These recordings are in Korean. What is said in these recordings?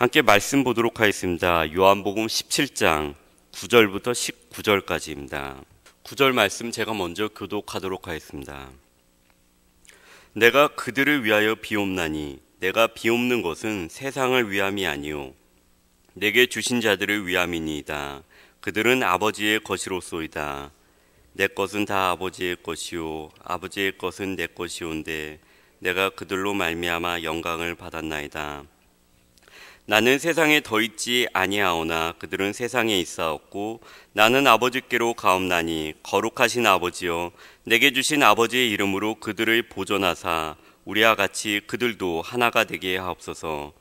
함께 말씀 보도록 하겠습니다. 요한복음 17장 9절부터 19절까지입니다. 9절 말씀 제가 먼저 교독하도록 하겠습니다. 내가 그들을 위하여 비옵나니 내가 비옵는 것은 세상을 위함이 아니요 내게 주신 자들을 위함이니이다. 그들은 아버지의 것이로소이다. 내 것은 다 아버지의 것이요 아버지의 것은 내 것이온데 내가 그들로 말미암아 영광을 받았나이다. 나는 세상에 더 있지 아니하오나 그들은 세상에 있어옵고 나는 아버지께로 가옵나니 거룩하신 아버지여 내게 주신 아버지의 이름으로 그들을 보존하사 우리와 같이 그들도 하나가 되게 하옵소서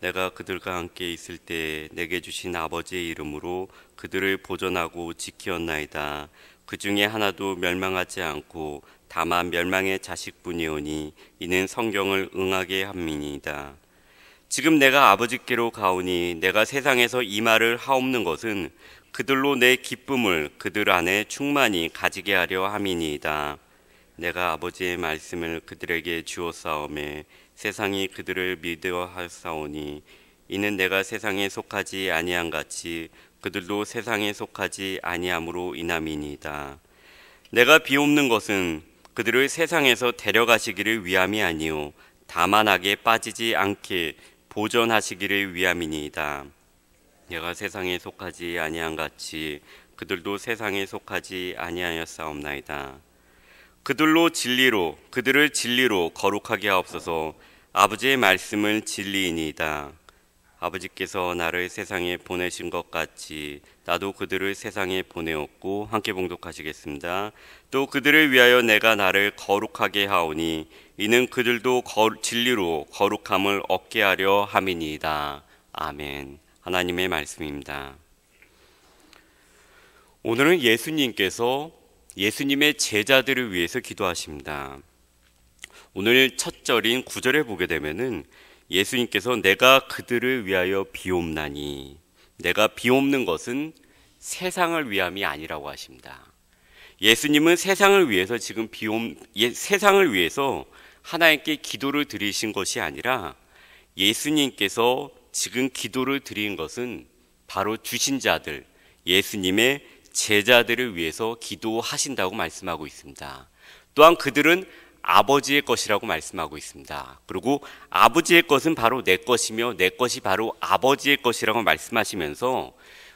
내가 그들과 함께 있을 때 내게 주신 아버지의 이름으로 그들을 보존하고 지키었나이다 그 중에 하나도 멸망하지 않고 다만 멸망의 자식뿐이오니 이는 성경을 응하게 함이니이다 지금 내가 아버지께로 가오니 내가 세상에서 이 말을 하옵는 것은 그들로 내 기쁨을 그들 안에 충만히 가지게 하려 함이니이다. 내가 아버지의 말씀을 그들에게 주었사오매 세상이 그들을 믿어 하사오니 이는 내가 세상에 속하지 아니한 같이 그들도 세상에 속하지 아니함으로 인함이니이다. 내가 비옵는 것은 그들을 세상에서 데려가시기를 위함이 아니요 다만하게 빠지지 않게 도전하시기를 위함이니이다. 내가 세상에 속하지 아니한 같이 그들도 세상에 속하지 아니하였사옵나이다. 그들로 진리로 그들을 진리로 거룩하게 하옵소서. 아버지의 말씀을 진리이니이다. 아버지께서 나를 세상에 보내신 것 같이 나도 그들을 세상에 보내었고 함께 봉독하시겠습니다. 또 그들을 위하여 내가 나를 거룩하게 하오니 이는 그들도 진리로 거룩함을 얻게 하려 함이니이다. 아멘. 하나님의 말씀입니다. 오늘은 예수님께서 예수님의 제자들을 위해서 기도하십니다. 오늘 첫 절인 구절에 보게 되면은 예수님께서 내가 그들을 위하여 비옵나니 내가 비옵는 것은 세상을 위함이 아니라고 하십니다. 예수님은 세상을 위해서 지금 비옴 예, 세상을 위해서 하나님께 기도를 드리신 것이 아니라 예수님께서 지금 기도를 드린 것은 바로 주신 자들, 예수님의 제자들을 위해서 기도하신다고 말씀하고 있습니다. 또한 그들은 아버지의 것이라고 말씀하고 있습니다. 그리고 아버지의 것은 바로 내 것이며 내 것이 바로 아버지의 것이라고 말씀하시면서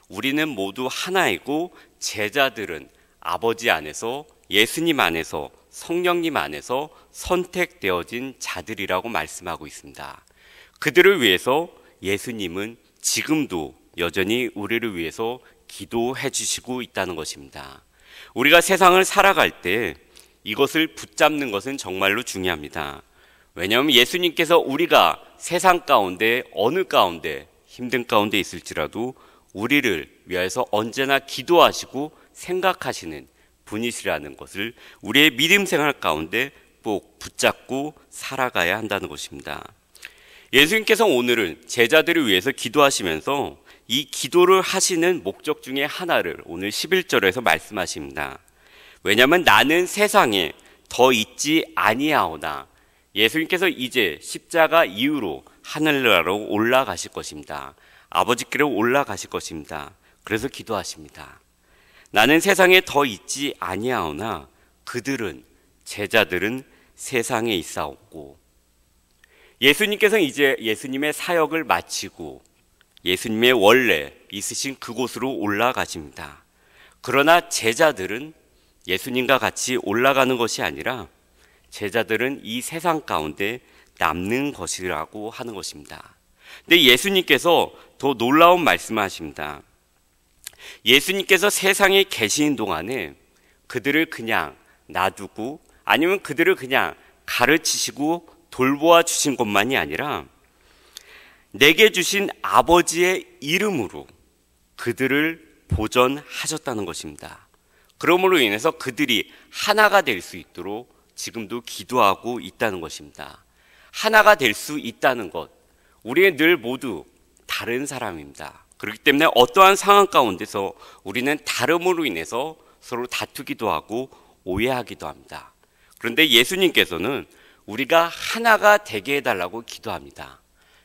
우리는 모두 하나이고 제자들은 아버지 안에서 예수님 안에서 성령님 안에서 선택되어진 자들이라고 말씀하고 있습니다. 그들을 위해서 예수님은 지금도 여전히 우리를 위해서 기도해 주시고 있다는 것입니다. 우리가 세상을 살아갈 때 이것을 붙잡는 것은 정말로 중요합니다. 왜냐하면 예수님께서 우리가 세상 가운데 어느 가운데 힘든 가운데 있을지라도 우리를 위해서 언제나 기도하시고 생각하시는 분이시라는 것을 우리의 믿음 생활 가운데 꼭 붙잡고 살아가야 한다는 것입니다. 예수님께서 오늘은 제자들을 위해서 기도하시면서 이 기도를 하시는 목적 중에 하나를 오늘 11절에서 말씀하십니다. 왜냐하면 나는 세상에 더 있지 아니하오나 예수님께서 이제 십자가 이후로 하늘나라로 올라가실 것입니다. 아버지께로 올라가실 것입니다. 그래서 기도하십니다. 나는 세상에 더 있지 아니하오나 그들은 제자들은 세상에 있사옵고 예수님께서는 이제 예수님의 사역을 마치고 예수님의 원래 있으신 그곳으로 올라가십니다. 그러나 제자들은 예수님과 같이 올라가는 것이 아니라 제자들은 이 세상 가운데 남는 것이라고 하는 것입니다. 근데 예수님께서 더 놀라운 말씀을 하십니다. 예수님께서 세상에 계신 동안에 그들을 그냥 놔두고 아니면 그들을 그냥 가르치시고 돌보아 주신 것만이 아니라 내게 주신 아버지의 이름으로 그들을 보전하셨다는 것입니다. 그러므로 인해서 그들이 하나가 될 수 있도록 지금도 기도하고 있다는 것입니다. 하나가 될 수 있다는 것. 우리의 늘 모두 다른 사람입니다. 그렇기 때문에 어떠한 상황 가운데서 우리는 다름으로 인해서 서로 다투기도 하고 오해하기도 합니다. 그런데 예수님께서는 우리가 하나가 되게 해달라고 기도합니다.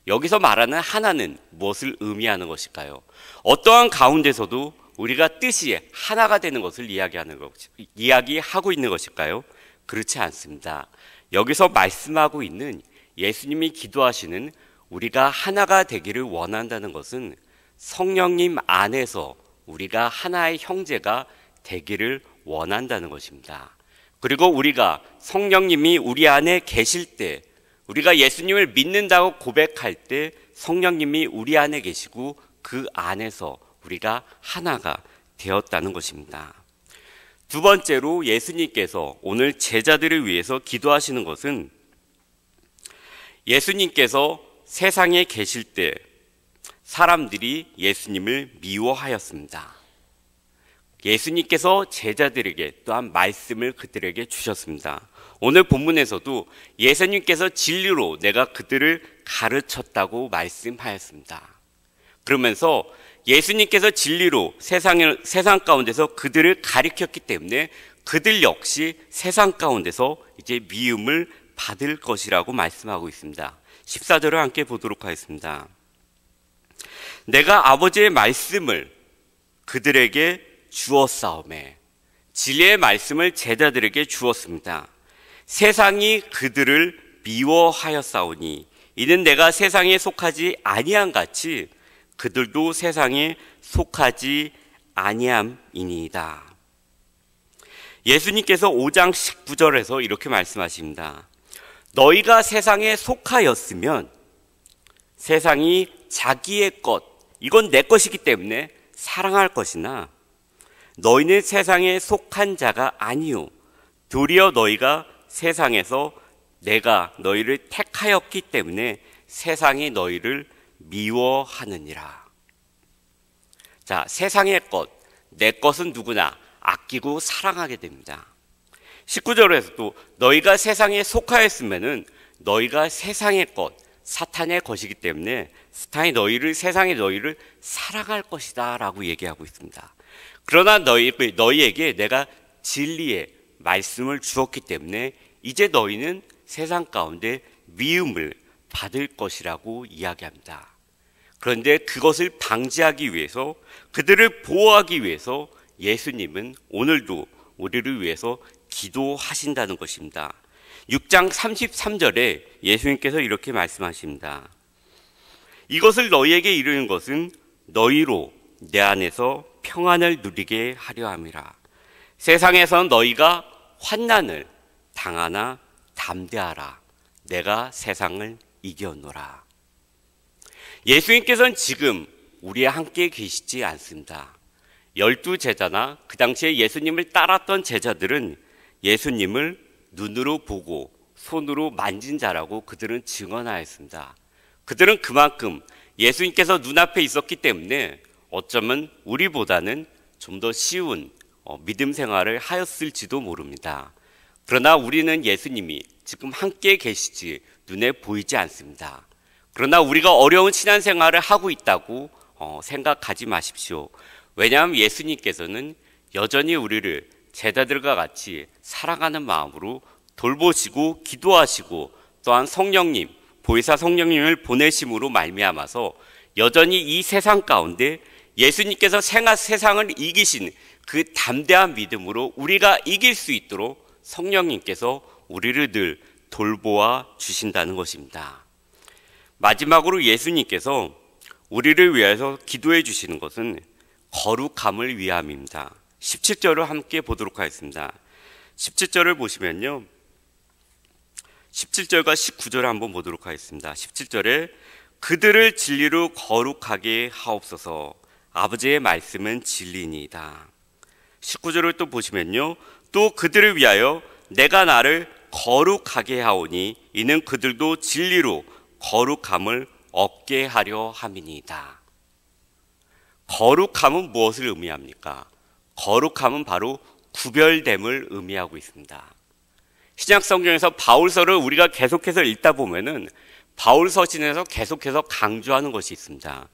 여기서 말하는 하나는 무엇을 의미하는 것일까요? 어떠한 가운데서도 우리가 뜻이 하나가 되는 것을 이야기하는 것, 이야기하고 있는 것일까요? 그렇지 않습니다. 여기서 말씀하고 있는 예수님이 기도하시는 우리가 하나가 되기를 원한다는 것은 성령님 안에서 우리가 하나의 형제가 되기를 원한다는 것입니다. 그리고 우리가 성령님이 우리 안에 계실 때 우리가 예수님을 믿는다고 고백할 때 성령님이 우리 안에 계시고 그 안에서 우리가 하나가 되었다는 것입니다. 두 번째로 예수님께서 오늘 제자들을 위해서 기도하시는 것은 예수님께서 세상에 계실 때 사람들이 예수님을 미워하였습니다. 예수님께서 제자들에게 또한 말씀을 그들에게 주셨습니다. 오늘 본문에서도 예수님께서 진리로 내가 그들을 가르쳤다고 말씀하였습니다. 그러면서 예수님께서 진리로 세상 세상 가운데서 그들을 가리켰기 때문에 그들 역시 세상 가운데서 이제 미움을 받을 것이라고 말씀하고 있습니다. 14절을 함께 보도록 하겠습니다. 내가 아버지의 말씀을 그들에게 주었사오매 진리의 말씀을 제자들에게 주었습니다. 세상이 그들을 미워하였사오니 이는 내가 세상에 속하지 아니함 같이 그들도 세상에 속하지 아니함이니이다. 예수님께서 5장 19절에서 이렇게 말씀하십니다. 너희가 세상에 속하였으면 세상이 자기의 것 이건 내 것이기 때문에 사랑할 것이나 너희는 세상에 속한 자가 아니요 도리어 너희가 세상에서 내가 너희를 택하였기 때문에 세상이 너희를 미워하느니라. 자, 세상의 것, 내 것은 누구나 아끼고 사랑하게 됩니다. 19절에서도 너희가 세상에 속하였으면 너희가 세상의 것, 사탄의 것이기 때문에 사탄이 너희를 세상의 너희를 사랑할 것이다라고 얘기하고 있습니다. 그러나 너희 너희에게 내가 진리의 말씀을 주었기 때문에 이제 너희는 세상 가운데 미움을 받을 것이라고 이야기합니다. 그런데 그것을 방지하기 위해서 그들을 보호하기 위해서 예수님은 오늘도 우리를 위해서 기도하신다는 것입니다. 6장 33절에 예수님께서 이렇게 말씀하십니다. 이것을 너희에게 이르는 것은 너희로 내 안에서 평안을 누리게 하려 함이라. 세상에선 너희가 환난을 당하나 담대하라. 내가 세상을 이겨노라. 예수님께서는 지금 우리와 함께 계시지 않습니다. 열두 제자나 그 당시에 예수님을 따랐던 제자들은 예수님을 눈으로 보고 손으로 만진 자라고 그들은 증언하였습니다. 그들은 그만큼 예수님께서 눈앞에 있었기 때문에 어쩌면 우리보다는 좀 더 쉬운 어, 믿음 생활을 하였을지도 모릅니다. 그러나 우리는 예수님이 지금 함께 계시지 눈에 보이지 않습니다. 그러나 우리가 어려운 신앙생활을 하고 있다고 어, 생각하지 마십시오. 왜냐하면 예수님께서는 여전히 우리를 제자들과 같이 사랑하는 마음으로 돌보시고 기도하시고 또한 성령님 보혜사 성령님을 보내심으로 말미암아서 여전히 이 세상 가운데 예수님께서 생하 세상을 이기신 그 담대한 믿음으로 우리가 이길 수 있도록 성령님께서 우리를 늘 돌보아 주신다는 것입니다. 마지막으로 예수님께서 우리를 위해서 기도해 주시는 것은 거룩함을 위함입니다. 17절을 함께 보도록 하겠습니다. 17절을 보시면요. 17절과 19절을 한번 보도록 하겠습니다. 17절에 그들을 진리로 거룩하게 하옵소서 아버지의 말씀은 진리니이다. 19절을 또 보시면요. 또 그들을 위하여 내가 나를 거룩하게 하오니 이는 그들도 진리로 거룩함을 얻게 하려 함이니이다. 거룩함은 무엇을 의미합니까? 거룩함은 바로 구별됨을 의미하고 있습니다. 신약 성경에서 바울서를 우리가 계속해서 읽다 보면은 바울 서신에서 계속해서 강조하는 것이 있습니다.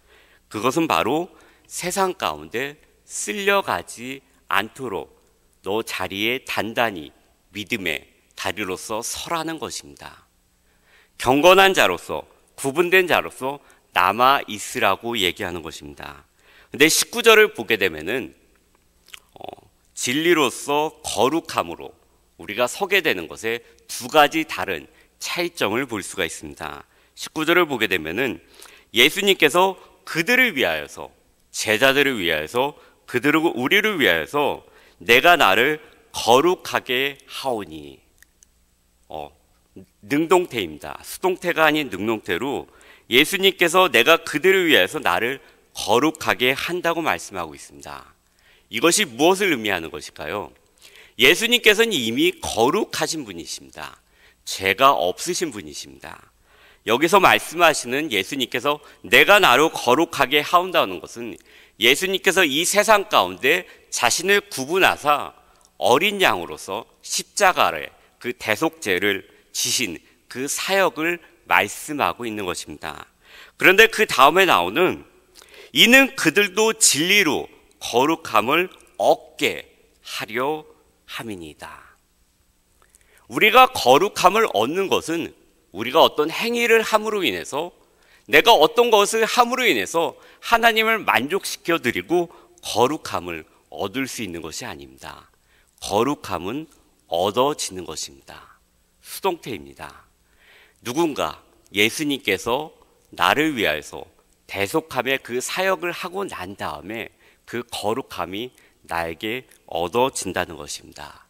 그것은 바로 세상 가운데 쓸려가지 않도록 너 자리에 단단히 믿음의 다리로서 서라는 것입니다. 경건한 자로서 구분된 자로서 남아 있으라고 얘기하는 것입니다. 근데 19절을 보게 되면은 진리로서 거룩함으로 우리가 서게 되는 것에 두 가지 다른 차이점을 볼 수가 있습니다. 19절을 보게 되면은 예수님께서 그들을 위하여서 제자들을 위하여서 그들을 우리를 위하여서 내가 나를 거룩하게 하오니 어, 능동태입니다. 수동태가 아닌 능동태로 예수님께서 내가 그들을 위해서 나를 거룩하게 한다고 말씀하고 있습니다. 이것이 무엇을 의미하는 것일까요? 예수님께서는 이미 거룩하신 분이십니다. 죄가 없으신 분이십니다. 여기서 말씀하시는 예수님께서 내가 나로 거룩하게 하온다는 것은 예수님께서 이 세상 가운데 자신을 구분하사 어린 양으로서 십자가를 그 대속죄를 지신 그 사역을 말씀하고 있는 것입니다. 그런데 그 다음에 나오는 이는 그들도 진리로 거룩함을 얻게 하려 함이니다. 우리가 거룩함을 얻는 것은 우리가 어떤 행위를 함으로 인해서 내가 어떤 것을 함으로 인해서 하나님을 만족시켜 드리고 거룩함을 얻을 수 있는 것이 아닙니다. 거룩함은 얻어지는 것입니다. 수동태입니다. 누군가 예수님께서 나를 위하여서 대속함의 그 사역을 하고 난 다음에 그 거룩함이 나에게 얻어진다는 것입니다.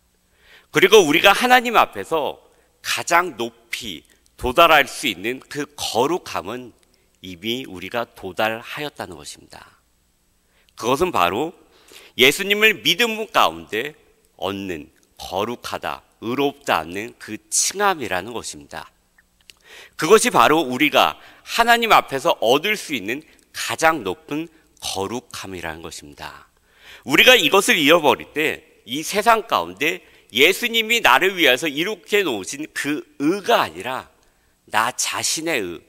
그리고 우리가 하나님 앞에서 가장 높이 도달할 수 있는 그 거룩함은 이미 우리가 도달하였다는 것입니다. 그것은 바로 예수님을 믿음 가운데 얻는 거룩하다, 의롭다 않는 그 칭함이라는 것입니다. 그것이 바로 우리가 하나님 앞에서 얻을 수 있는 가장 높은 거룩함이라는 것입니다. 우리가 이것을 잃어버릴 때 이 세상 가운데 예수님이 나를 위해서 이렇게 놓으신 그 의가 아니라 나 자신의 의,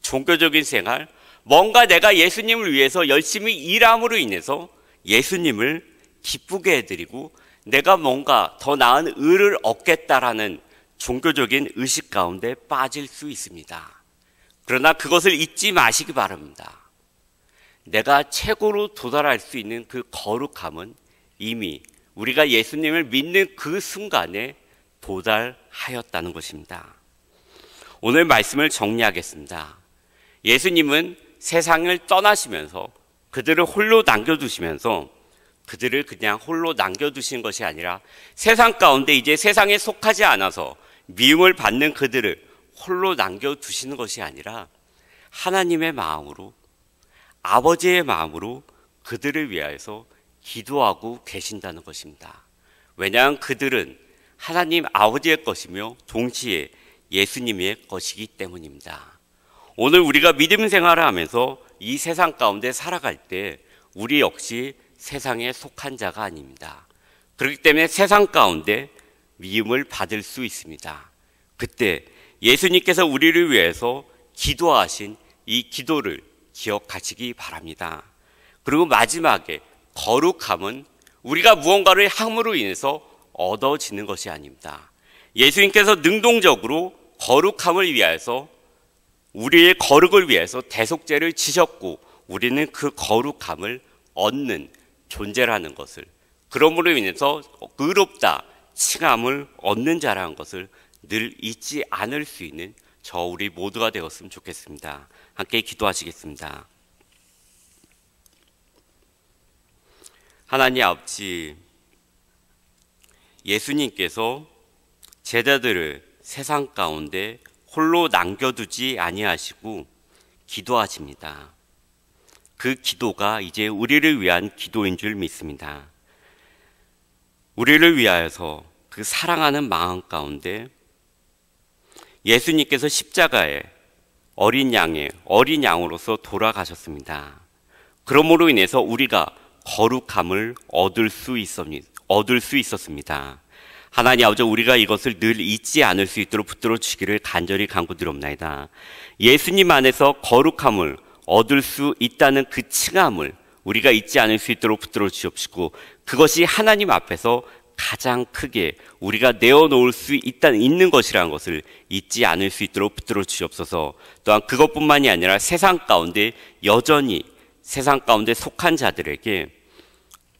종교적인 생활, 뭔가 내가 예수님을 위해서 열심히 일함으로 인해서 예수님을 기쁘게 해드리고 내가 뭔가 더 나은 의를 얻겠다라는 종교적인 의식 가운데 빠질 수 있습니다. 그러나 그것을 잊지 마시기 바랍니다. 내가 최고로 도달할 수 있는 그 거룩함은 이미 우리가 예수님을 믿는 그 순간에 도달하였다는 것입니다. 오늘 말씀을 정리하겠습니다. 예수님은 세상을 떠나시면서 그들을 홀로 남겨두시면서 그들을 그냥 홀로 남겨두신 것이 아니라 세상 가운데 이제 세상에 속하지 않아서 미움을 받는 그들을 홀로 남겨두시는 것이 아니라 하나님의 마음으로 아버지의 마음으로 그들을 위하여서 기도하고 계신다는 것입니다. 왜냐하면 그들은 하나님 아버지의 것이며 동시에 예수님의 것이기 때문입니다. 오늘 우리가 믿음 생활을 하면서 이 세상 가운데 살아갈 때 우리 역시 세상에 속한 자가 아닙니다. 그렇기 때문에 세상 가운데 미움을 받을 수 있습니다. 그때 예수님께서 우리를 위해서 기도하신 이 기도를 기억하시기 바랍니다. 그리고 마지막에 거룩함은 우리가 무언가를 함으로 인해서 얻어지는 것이 아닙니다. 예수님께서 능동적으로 거룩함을 위하서 우리의 거룩을 위해서 대속죄를 지셨고 우리는 그 거룩함을 얻는 존재라는 것을 그러므로 인해서 의롭다 칭함을 얻는 자라는 것을 늘 잊지 않을 수 있는 저 우리 모두가 되었으면 좋겠습니다. 함께 기도하시겠습니다. 하나님 아버지, 예수님께서 제자들을 세상 가운데 홀로 남겨두지 아니하시고 기도하십니다. 그 기도가 이제 우리를 위한 기도인 줄 믿습니다. 우리를 위하여서 그 사랑하는 마음 가운데 예수님께서 십자가에 어린 양의 어린 양으로서 돌아가셨습니다. 그러므로 인해서 우리가 거룩함을 얻을 수있었 얻을 수 있었습니다. 하나님 아버지 우리가 이것을 늘 잊지 않을 수 있도록 붙들어 주기를 간절히 간구드옵나다 예수님 안에서 거룩함을 얻을 수 있다는 그 칭함을 우리가 잊지 않을 수 있도록 붙들어 주옵시고 그것이 하나님 앞에서 가장 크게 우리가 내어놓을 수 있다는 있는 것이라는 것을 잊지 않을 수 있도록 붙들어 주시옵소서. 또한 그것뿐만이 아니라 세상 가운데 여전히 세상 가운데 속한 자들에게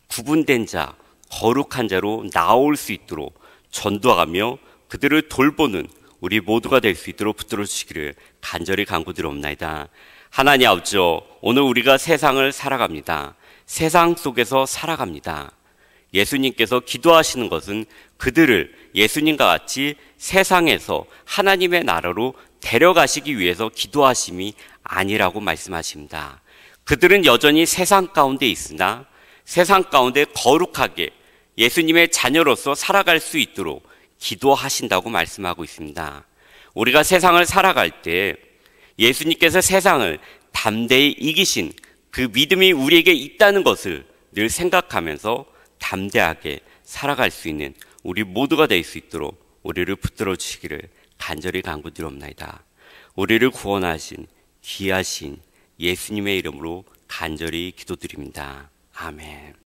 구분된 자, 거룩한 자로 나올 수 있도록 전도하며 그들을 돌보는 우리 모두가 될 수 있도록 붙들어 주시기를 간절히 간구드리옵나이다. 하나님 아버지요, 오늘 우리가 세상을 살아갑니다. 세상 속에서 살아갑니다. 예수님께서 기도하시는 것은 그들을 예수님과 같이 세상에서 하나님의 나라로 데려가시기 위해서 기도하심이 아니라고 말씀하십니다. 그들은 여전히 세상 가운데 있으나 세상 가운데 거룩하게 예수님의 자녀로서 살아갈 수 있도록 기도하신다고 말씀하고 있습니다. 우리가 세상을 살아갈 때 예수님께서 세상을 담대히 이기신 그 믿음이 우리에게 있다는 것을 늘 생각하면서 담대하게 살아갈 수 있는 우리 모두가 될 수 있도록 우리를 붙들어 주시기를 간절히 간구드리옵다 우리를 구원하신 귀하신 예수님의 이름으로 간절히 기도드립니다. 아멘.